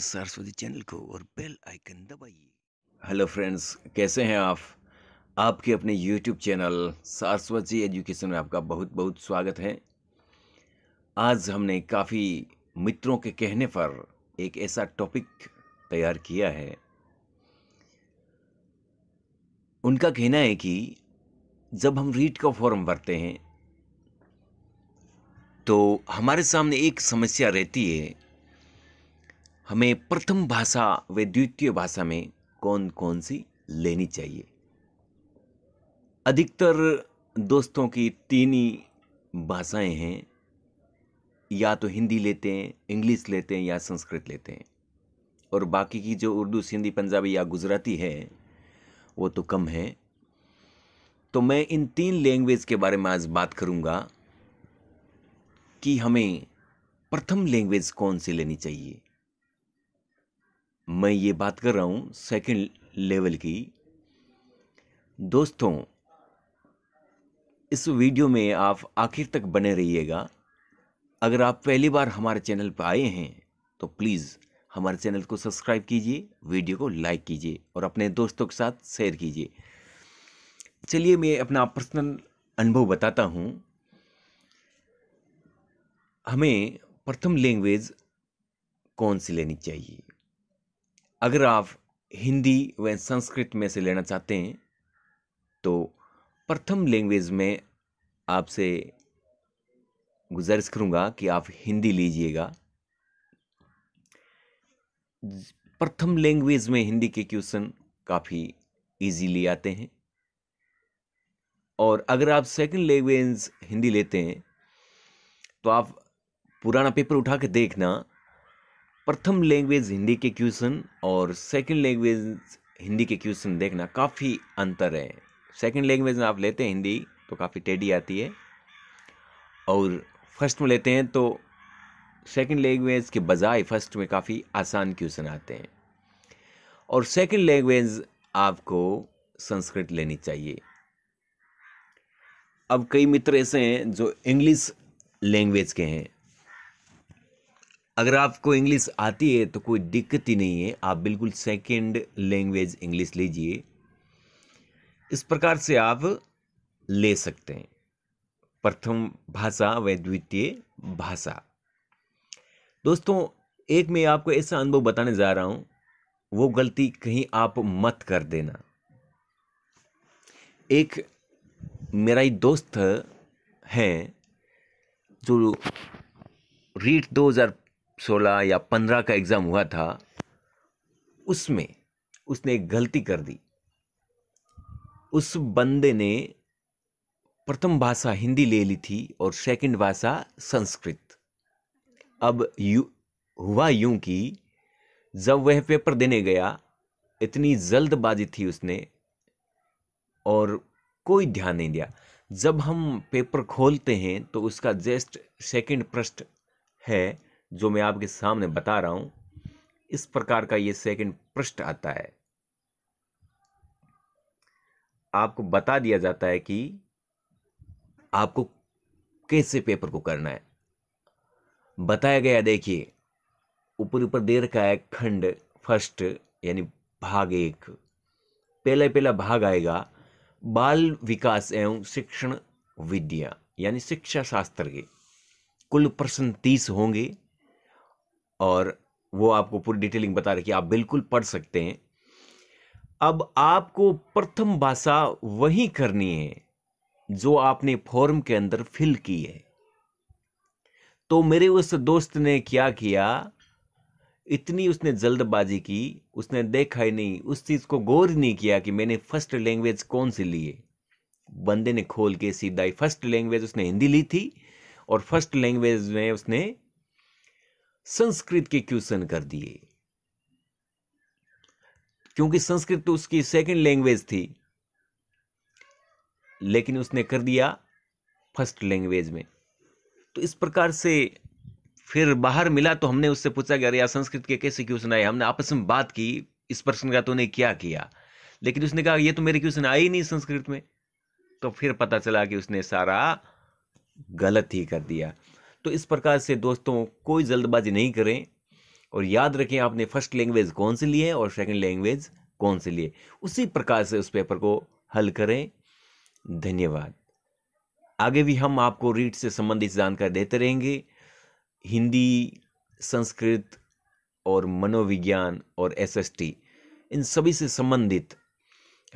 Saraswati channel को और bell icon दबाइए हेलो फ्रेंड्स कैसे हैं आप आपके अपने यूट्यूब चैनल सरस्वती एजुकेशन में आपका बहुत बहुत स्वागत है आज हमने काफ़ी मित्रों के कहने पर एक ऐसा टॉपिक तैयार किया है उनका कहना है कि जब हम रीट का फॉर्म भरते हैं तो हमारे सामने एक समस्या रहती है हमें प्रथम भाषा व द्वितीय भाषा में कौन कौन सी लेनी चाहिए अधिकतर दोस्तों की तीन ही भाषाएं हैं या तो हिंदी लेते हैं इंग्लिश लेते हैं या संस्कृत लेते हैं और बाकी की जो उर्दू सिंधी पंजाबी या गुजराती है वो तो कम है तो मैं इन तीन लैंग्वेज के बारे में आज बात करूंगा कि हमें प्रथम लैंग्वेज कौन सी लेनी चाहिए मैं ये बात कर रहा हूँ सेकंड लेवल की दोस्तों इस वीडियो में आप आखिर तक बने रहिएगा अगर आप पहली बार हमारे चैनल पर आए हैं तो प्लीज़ हमारे चैनल को सब्सक्राइब कीजिए वीडियो को लाइक कीजिए और अपने दोस्तों के साथ शेयर कीजिए चलिए मैं अपना पर्सनल अनुभव बताता हूँ हमें प्रथम लैंग्वेज कौन सी लेनी चाहिए अगर आप हिंदी व संस्कृत में से लेना चाहते हैं तो प्रथम लैंग्वेज में आपसे गुजारिश करूँगा कि आप हिंदी लीजिएगा प्रथम लैंग्वेज में हिंदी के क्वेश्चन काफ़ी इजीली आते हैं और अगर आप सेकंड लैंग्वेज हिंदी लेते हैं तो आप पुराना पेपर उठा के देखना प्रथम लैंग्वेज हिंदी के क्वेश्चन और सेकंड लैंग्वेज हिंदी के क्वेश्चन देखना काफ़ी अंतर है सेकंड लैंग्वेज में आप लेते हैं हिंदी तो काफ़ी टेढ़ी आती है और फर्स्ट में लेते हैं तो सेकंड लैंग्वेज के बजाय फर्स्ट में काफ़ी आसान क्वेश्चन आते हैं और सेकंड लैंग्वेज आपको संस्कृत लेनी चाहिए अब कई मित्र ऐसे हैं जो इंग्लिश लैंग्वेज के हैं अगर आपको इंग्लिश आती है तो कोई दिक्कत ही नहीं है आप बिल्कुल सेकेंड लैंग्वेज इंग्लिश लीजिए इस प्रकार से आप ले सकते हैं प्रथम भाषा व द्वितीय भाषा दोस्तों एक मैं आपको ऐसा अनुभव बताने जा रहा हूं वो गलती कहीं आप मत कर देना एक मेरा ही दोस्त हैं जो रीट सोलह या पंद्रह का एग्ज़ाम हुआ था उसमें उसने एक गलती कर दी उस बंदे ने प्रथम भाषा हिंदी ले ली थी और सेकंड भाषा संस्कृत अब यू हुआ यूं कि जब वह पेपर देने गया इतनी जल्दबाजी थी उसने और कोई ध्यान नहीं दिया जब हम पेपर खोलते हैं तो उसका जस्ट सेकंड प्रश्न है जो मैं आपके सामने बता रहा हूं इस प्रकार का ये सेकंड प्रश्न आता है आपको बता दिया जाता है कि आपको कैसे पेपर को करना है बताया गया देखिए ऊपर ऊपर दे रखा है खंड फर्स्ट यानी भाग एक पहला पहला भाग आएगा बाल विकास एवं शिक्षण विद्या यानी शिक्षा शास्त्र के कुल प्रश्न तीस होंगे और वो आपको पूरी डिटेलिंग बता रखी आप बिल्कुल पढ़ सकते हैं अब आपको प्रथम भाषा वही करनी है जो आपने फॉर्म के अंदर फिल की है तो मेरे उस दोस्त ने क्या किया इतनी उसने जल्दबाजी की उसने देखा ही नहीं उस चीज़ को गौर नहीं किया कि मैंने फर्स्ट लैंग्वेज कौन सी ली है बंदे ने खोल के सीधा ही फर्स्ट लैंग्वेज उसने हिंदी ली थी और फर्स्ट लैंग्वेज में उसने संस्कृत के क्वेश्चन कर दिए क्योंकि संस्कृत तो उसकी सेकंड लैंग्वेज थी लेकिन उसने कर दिया फर्स्ट लैंग्वेज में तो इस प्रकार से फिर बाहर मिला तो हमने उससे पूछा कि अरे यार संस्कृत के कैसे क्वेश्चन आए हमने आपस में बात की इस प्रश्न का तो तूने क्या किया लेकिन उसने कहा ये तो मेरे क्वेश्चन आए ही नहीं संस्कृत में तो फिर पता चला कि उसने सारा गलत ही कर दिया तो इस प्रकार से दोस्तों कोई जल्दबाजी नहीं करें और याद रखें आपने फर्स्ट लैंग्वेज कौन सी ली है और सेकंड लैंग्वेज कौन सी ली है उसी प्रकार से उस पेपर को हल करें धन्यवाद आगे भी हम आपको रीट से संबंधित जानकारी देते रहेंगे हिंदी संस्कृत और मनोविज्ञान और एसएसटी इन सभी से संबंधित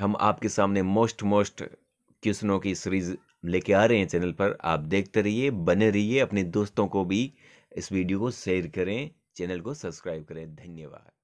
हम आपके सामने मोस्ट मोस्ट क्वेश्चनों की सीरीज लेके आ रहे हैं चैनल पर आप देखते रहिए बने रहिए अपने दोस्तों को भी इस वीडियो को शेयर करें चैनल को सब्सक्राइब करें धन्यवाद